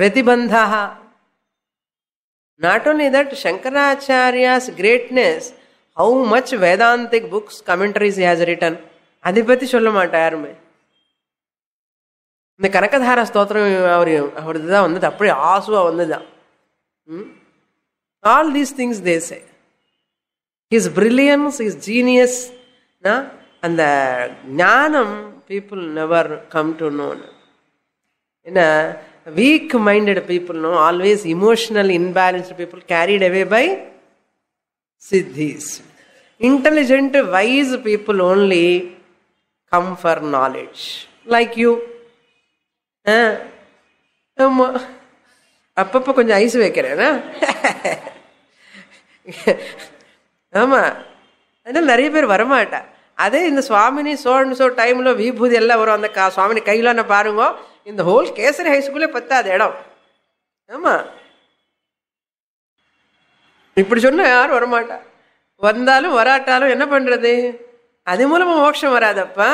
ప్రతిబంధ not only that Shankaracharya's greatness how much vedantic books commentaries has written அதை பற்றி சொல்ல மாட்டேன் யாருமே இந்த கனகதார ஸ்தோத்திரம் அவர் அவரது தான் வந்தது அப்படியே ஆசுவா வந்ததுதான் all these things these his brilliance is genius அந்த ஞானம் people never come to known என்ன weak minded people no always emotional imbalanced people carried away by siddhis intelligent wise people only come for knowledge. Like you. அப்பப்போ கொஞ்சம் ice வைக்கிறேன் ஆமாம் அதனால் நிறைய பேர் வரமாட்டா அதே இந்த சுவாமினி சோன்னு சோ டைமில் விபூதி எல்லாம் வரும் அந்த கா சுவாமினி கையில் என்ன பாருங்க இந்த ஹோல் கேசரி ஹைஸ்கூலே பத்தாது இடம் ஆமாம் இப்படி சொன்னால் யாரும் வரமாட்டா வந்தாலும் வராட்டாலும் என்ன பண்ணுறது அது மூலமா மோட்சம் வராதப்பா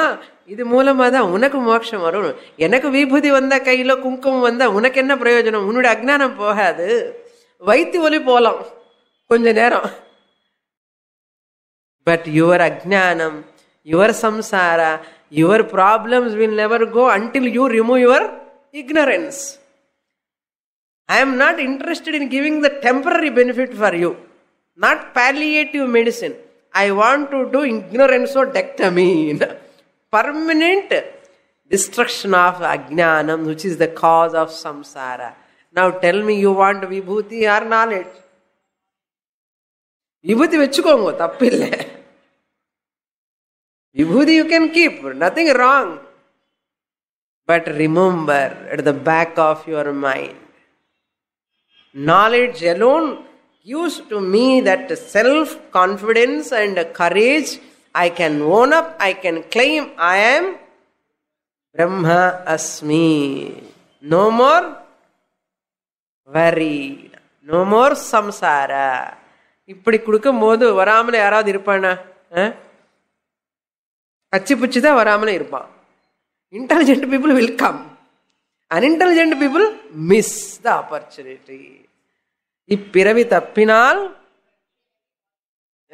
இது மூலமா தான் உனக்கு மோட்சம் வரும் எனக்கு விபூதி வந்தால் கையில குங்குமம் வந்தா உனக்கு என்ன பிரயோஜனம் உன்னுடைய அஜ்ஞானம் போகாது வைத்து ஒலி போகலாம் கொஞ்ச நேரம் பட் யுவர் அஜ்ஞானம் your samsara your problems will never go until you remove your ignorance I am not interested in giving the temporary benefit for you not palliative medicine I want to do ignorance or ignoransodectomy, permanent destruction of ajnanam, which is the cause of samsara. Now tell me you want vibhuti or knowledge. Vibhuti, ವೆಚ್ಚುಕೋಂಗು ತಪ್ಪಿಲ್ಲ vibhuti you can keep nothing wrong but remember at the back of your mind gives to me that self confidence and courage. I can own up, I can claim I am Brahma Asmi. No more worried, no more samsara. இப்படி கொடுக்கும் போது வராமல யாராவது இருப்பானா அச்சு பிச்சு தான் வராமல இருப்பான் intelligent people will come unintelligent people miss the opportunity இப்பிறவி தப்பினால்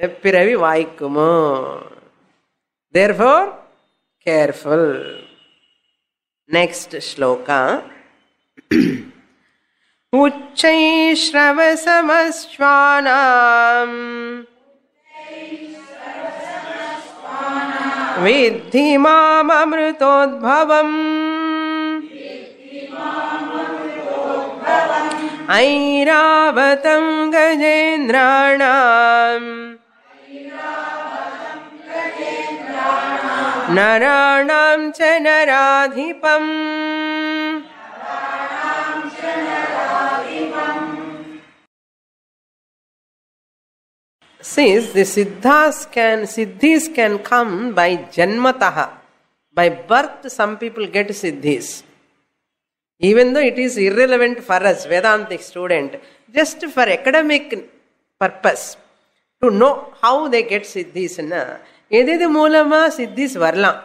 எப்பிறவி வாய்க்குமோ தேர்ஃபோர் கேர்ஃபுல் नेक्स्ट् श्लोका उच्चैश्रवसमश्वानाम् विद्धि मामृतोद्भवम् ऐरावतं गजेन्द्राणाम् नराणां च नराधिपम् says the siddhas can siddhis can come by janmataha by birth some people get siddhis even though it is irrelevant for us Vedantic student just for academic purpose to know how they get சித்திஸ்ன்னா எது எது மூலமாக சித்திஸ் வரலாம்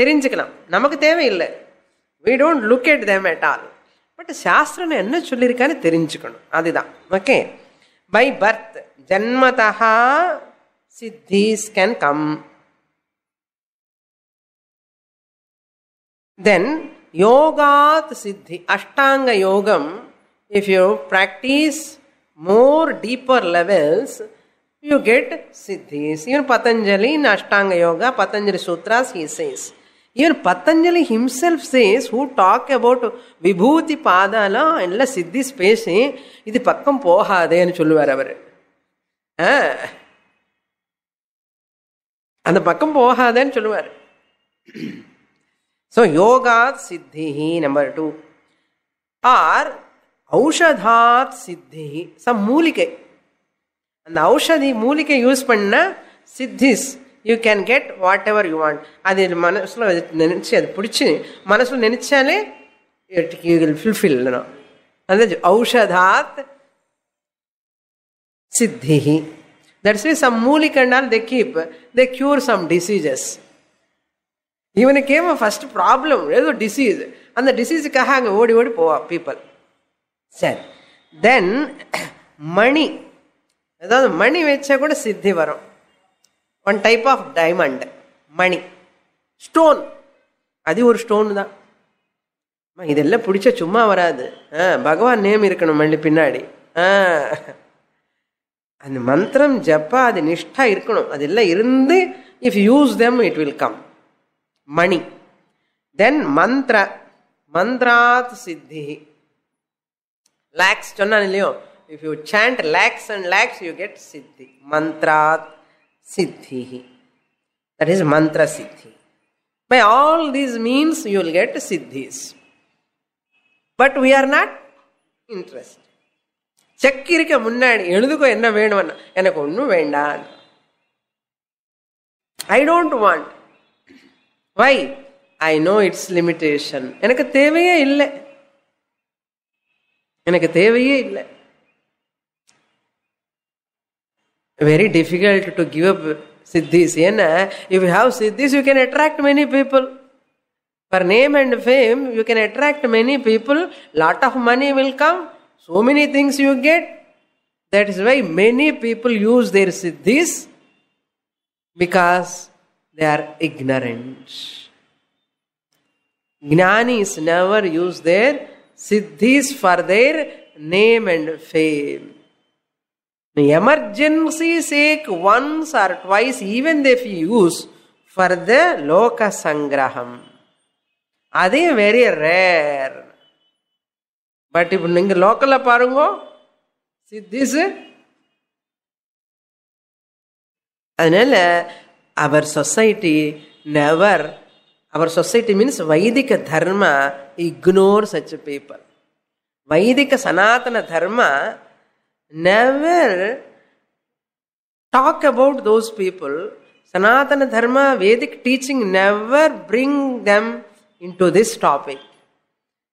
தெரிஞ்சுக்கலாம் நமக்கு தேவையில்லை we don't look at them at all but சாஸ்திரம் என்ன சொல்லியிருக்கான்னு தெரிஞ்சுக்கணும் அதுதான் ஓகே பை பர்த் ஜன்மதா சித்திஸ் கேன் கம் தென் யோகாத் சித்தி அஷ்டாங்க யோகம் if you practice more deeper levels you get siddhis even Patanjali in Ashtanga yoga Patanjali Shudras he says even Patanjali himself says who talk about Vibhuti பாதாலாம் எல்லாம் சித்தி பேசி இது பக்கம் போகாதேன்னு சொல்லுவார் அவர் அந்த பக்கம் போகாதேன்னு சொல்லுவார் So yogat siddhi number two or ಔಷಧಾತ್ ಸಿದ್ಧಿ ಸಮ್ ಮೂಲಿಕೆ அந்த ಔಷಧಿ மூலிகை யூஸ் பண்ண siddhis you can get whatever you want அது மனசில் நினச்சி அது பிடிச்சி மனசில் நினச்சாலே யூ வில் ஃபுல்ஃபில் அந்த ಔಷಧಾತ್ ಸಿದ್ಧಿ ದಟ್ಸ್ மீ சம் மூலிகைனால் they keep they cure some diseases இவனுக்கே ஃபஸ்ட் ப்ராப்ளம் ஏதோ டிசீஸ் அந்த டிசீஸுக்காக அங்கே ஓடி ஓடி போவான் பீப்புள் சரி தென் மணி அதாவது மணி வச்சா கூட சித்தி வரும் ஒன் டைப் ஆஃப் டைமண்ட் மணி ஸ்டோன் அது ஒரு ஸ்டோன் தான் இதெல்லாம் பிடிச்ச சும்மா வராது பகவான் நேம் இருக்கணும் மல்லி பின்னாடி அந்த மந்திரம் ஜப்பா அது நிஷ்டா இருக்கணும் அதெல்லாம் இருந்து if use them it will come Money. Then mantra. Mantrat siddhi. Lakhs, சொன்னான் இல்லையோ if you chant lacks and lacks, you get siddhi. Mantrat siddhi. That is mantra siddhi. By all these means, you will get siddhis. But we are not interested. Cheque இருக்க முன்னாடி எழுதுக்கோ என்ன வேணும்னா எனக்கு ஒன்றும் வேண்டாம் I don't want why I know it's limitation எனக்கு தேவையே இல்லை எனக்கு தேவையே இல்லை very difficult to give up siddhis ஏன்னா if you have siddhis you can attract many people for name and fame you can attract many people lot of money will come so many things you get that is why many people use their siddhis because they are ignorant. Jnanis never use their siddhis for their name and fame. Emergency sake once or twice, even if you use for the loka sangraham. அதையும் very rare but இப்போ நீங்கள் லோக்கலில் பாருங்க சித்திஸு அதனால our society never, our society means Vedic Dharma ignore such people. Vedic Sanatana Dharma never talk about those people. Sanatana Dharma Vedic teaching never bring them into this topic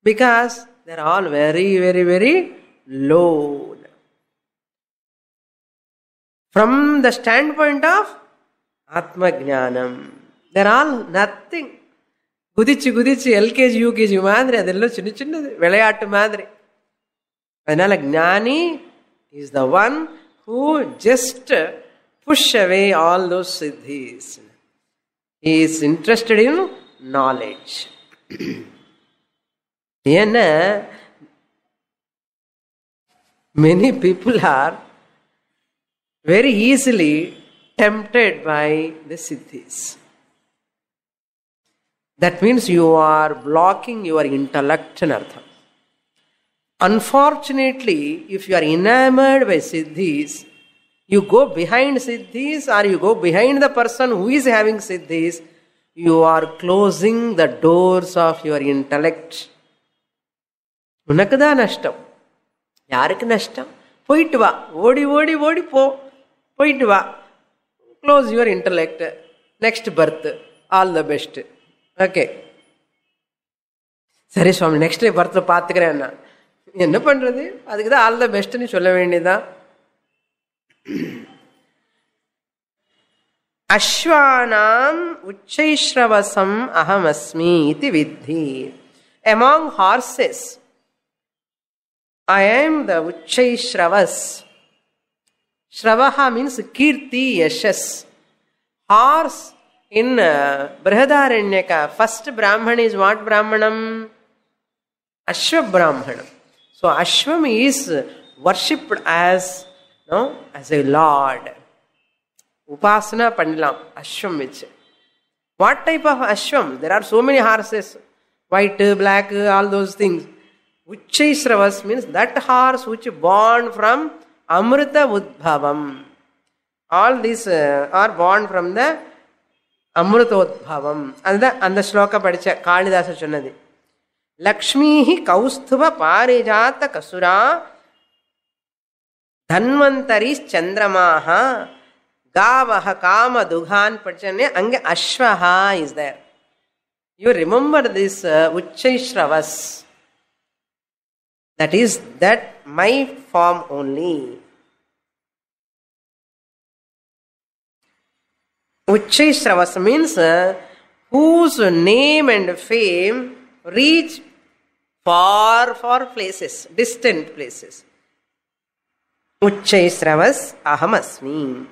because they're all very, very, very low. From the standpoint of Atma Jnanam. They're all nothing. குதிச்சு குதிச்சு LKG UKG மாதிரி அதெல்லாம் சின்ன சின்ன விளையாட்டு மாதிரி அதனால jnani is the one who just push away all those siddhis is interested in knowledge ஏன்னா many people are very easily tempted by the siddhis. That means you are blocking your intellect and artha. Unfortunately, if you are enamored by siddhis, you go behind siddhis or you go behind the person who is having siddhis, you are closing the doors of your intellect. உனக்குதான் நஷ்டம் யாருக்கு நஷ்டம் போயிட்டு வா ஓடி ஓடி ஓடி போ போயிட்டு வா close your intellect next birth all the best okay சரி சுவாமி நெக்ஸ்ட் பர்த்தில் பார்த்துக்கிறேன் நான் என்ன பண்ணுறது அதுக்கு தான் ஆல் த பெஸ்ட்டுன்னு சொல்ல வேண்டியதான் அஸ்வானாம் உச்சைஸ்ரவசம் அகமஸ்மி இது வித்தி among ஹார்சஸ் ஐ ஆம் த Uchchaihshravas Shravaha means Kirti Yashas. Horse in uh, Brihadaranyaka, first Brahman is what Brahmanam? Ashwa Brahmanam. So Ashwam is worshipped as no as a lord. Upasana Pandalam, Ashwam which. What type of Ashwam? There are so many horses, white, black, all those things. Uchchaisravas means that horse which born from அமிர்த உத்பவம் all these are born from the அமிர்தோத்பவம் அதுதான் அந்த ஸ்லோகம் படித்த காளிதாச சொன்னது லக்ஷ்மீஹி கௌஸ்துவ பாரிஜாத்த கசுரா தன்வந்தரி சந்திரமாக காவக காம துகான் படிச்சோன்னே அங்கே அஸ்வஹா is there you remember this Uchchaihshravas that is that my form only Uchchisravas means uh, whose name and fame reach far, far places, distant places. Uchchisravas ahamasmi.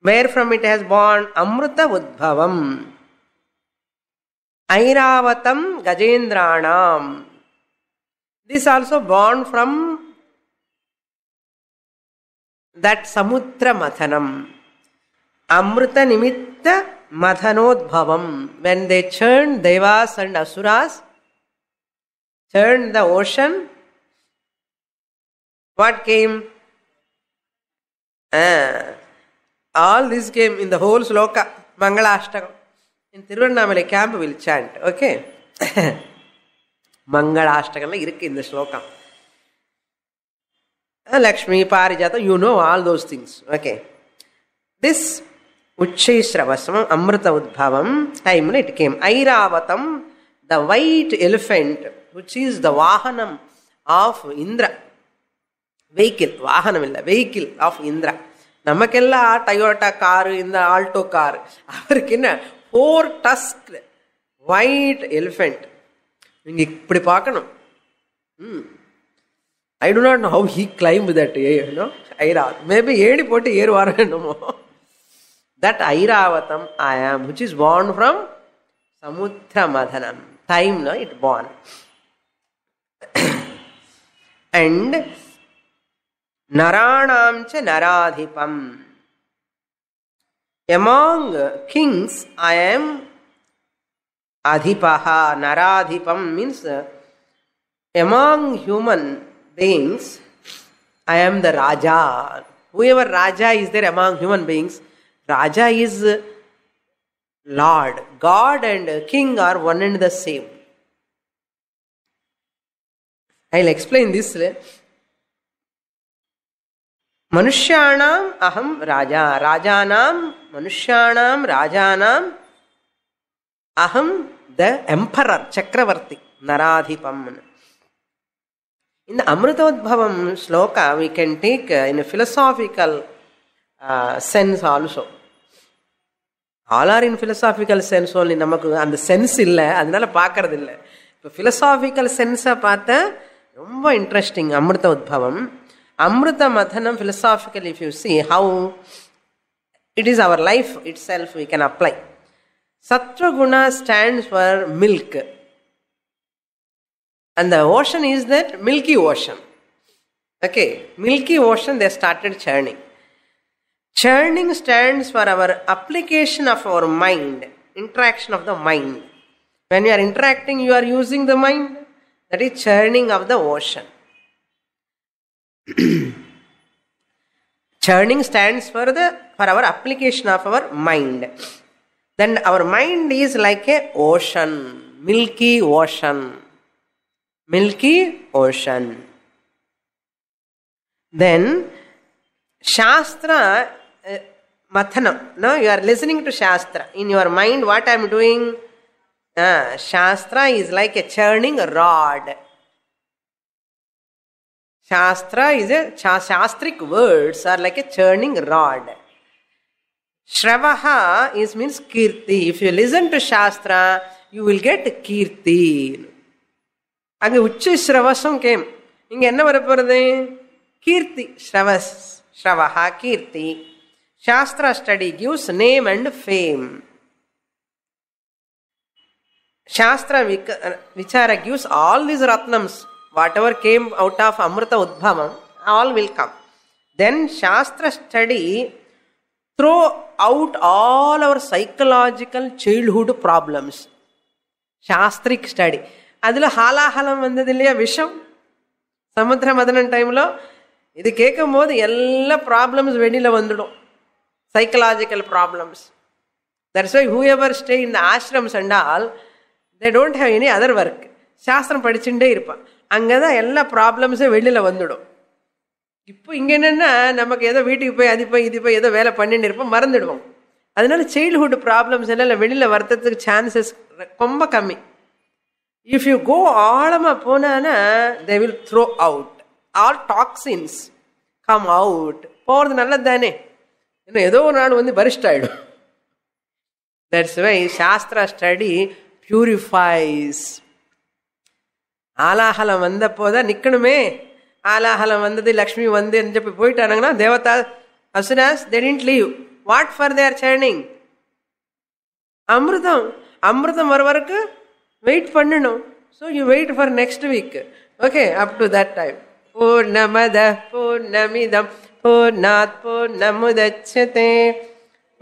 Where from it has born Amrita Udbhavam. Airavatam Gajendranam. This also born from that Samudra Mathanam. Amrita Nimitta Madhanodbhavam. When they churned Devas and Asuras, churned the ocean, what came? Ah, all this came in the whole sloka, Mangalashtaka. In Tiruvannamalai camp we'll chant, okay? மங்களாஷ்டகம்ல இருக்கு இந்த ஸ்லோகம் லக்ஷ்மி பாரிஜாத்தம் you know all those things okay this ఉచ్చైశ్రవసం అమృత ఉద్భవం టైమ్లో it came Airavatam the white elephant which is the వాహనం ఆఫ్ ఇంద్ర வெஹிக்கிள் வாகனம் இல்லை வெஹிக்கிள் ஆஃப் இந்திரா நமக்கெல்லாம் டயோட்டா காரு இந்த ஆல்டோ கார் அவருக்கு என்ன ஃபோர் டஸ்க் ஒயிட் எலிஃபெண்ட் நீங்கள் இப்படி பார்க்கணும் hmm I do not know how he claim that ஏனோ ஐரா மேபி ஏணி போட்டு ஏறுவாரோ என்னமோ That Airavatam I am, which is born from Samudra Madhanam. Time, no, it born. and Naranam cha Naradhipam. Among kings, I am Adhipaha. Naradhipam means among human beings, I am the Raja. Whoever Raja is there among human beings, Raja is Lord. God and King are one and the same. I'll explain this. Manushyanam aham raja. Rajanam manushyanam rajanam aham the emperor, Chakravarti, Naradhipam. In the Amritavadbhavam sloka, we can take uh, in a philosophical sense also all are in philosophical sense only நமக்கு அந்த sense இல்லை அதனால பார்க்கறது இல்லை இப்போ philosophical சென்ஸை பார்த்தா ரொம்ப interesting அமிர்த உத்பவம் அமிர்த மதனம் philosophical if you see how it is our life itself we can apply sattvaguna stands for milk அந்த ocean is that milky ocean okay milky ocean they started churning Churning stands for our application of our mind, interaction of the mind. When you are interacting, you are using the mind. That is churning of the ocean. churning stands for the for our application of our mind. Then our mind is like a ocean, milky ocean. Milky ocean. Then Shastra mathanam. Now you are listening to Shastra. In your mind, what I am doing? Shastra is like a churning rod. Shastra is a Shastric words are like a churning rod. Shravaha is means kirti. If you listen to Shastra, you will get kirti. அங்கே உச்ச ஸ்ரவசம் game இங்கே என்ன வரப்போகிறது கீர்த்தி ஸ்ரவஸ் ஸ்ரவஹா கீர்த்தி shastra study gives name and fame shastra vichara gives all these రత్నమ్స్ whatever came out of అమృత ఉద్భవం all will come then shastra study throw out all our psychological childhood problems shastric study அதில் ஹாலாஹலம் வந்தது இல்லையா விஷம் சமுத்திர மதனன் டைமில் இது கேட்கும் போது எல்லா ப்ராப்ளம்ஸ் வெளியில் வந்துடும் psychological problems That's why whoever stay in ashrams and all, they don't have any other work சாஸ்திரம் படிச்சுட்டே இருப்பான் அங்கே தான் எல்லா ப்ராப்ளம்ஸும் வெளியில் வந்துடும் இப்போ இங்கே என்னென்னா நமக்கு ஏதோ வீட்டுக்கு போய் அது போய் இது போய் ஏதோ வேலை பண்ணின்னு இருப்போம் மறந்துடுவோம் அதனால சைல்டுஹுட் ப்ராப்ளம்ஸ் எல்லாம் வெளியில் வர்றதுக்கு சான்சஸ் ரொம்ப கம்மி இஃப் யூ கோ ஆழமாக போனானா they will throw out all toxins come out போகிறது நல்லது தானே இன்னும் ஏதோ ஒரு நாள் வந்து பரிஷ்ட் தட்ஸ் வை சாஸ்திர ஸ்டடி பியூரிஃபைஸ் ஆலாகலம் வந்தப்போ தான் நிற்கணுமே ஆலாகலம் வந்தது லக்ஷ்மி வந்து போய் போயிட்டானுங்கன்னா devata asuras they leave what for their churning அமிர்தம் அமிர்தம் வர வரைக்கும் வெயிட் பண்ணணும் so you wait for next week okay up to that time பூர்ணமத பூர்ணமிதம் पूर्णात्पूर्णमुदच्छते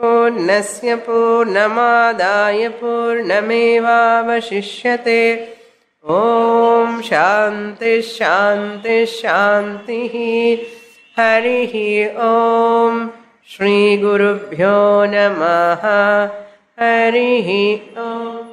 पूर्णस्य पूर्णमादाय पूर्णमेवावशिष्यते ॐ शान्तिशान्तिशान्तिः हरिः ॐ श्रीगुरुभ्यो नमः हरिः ॐ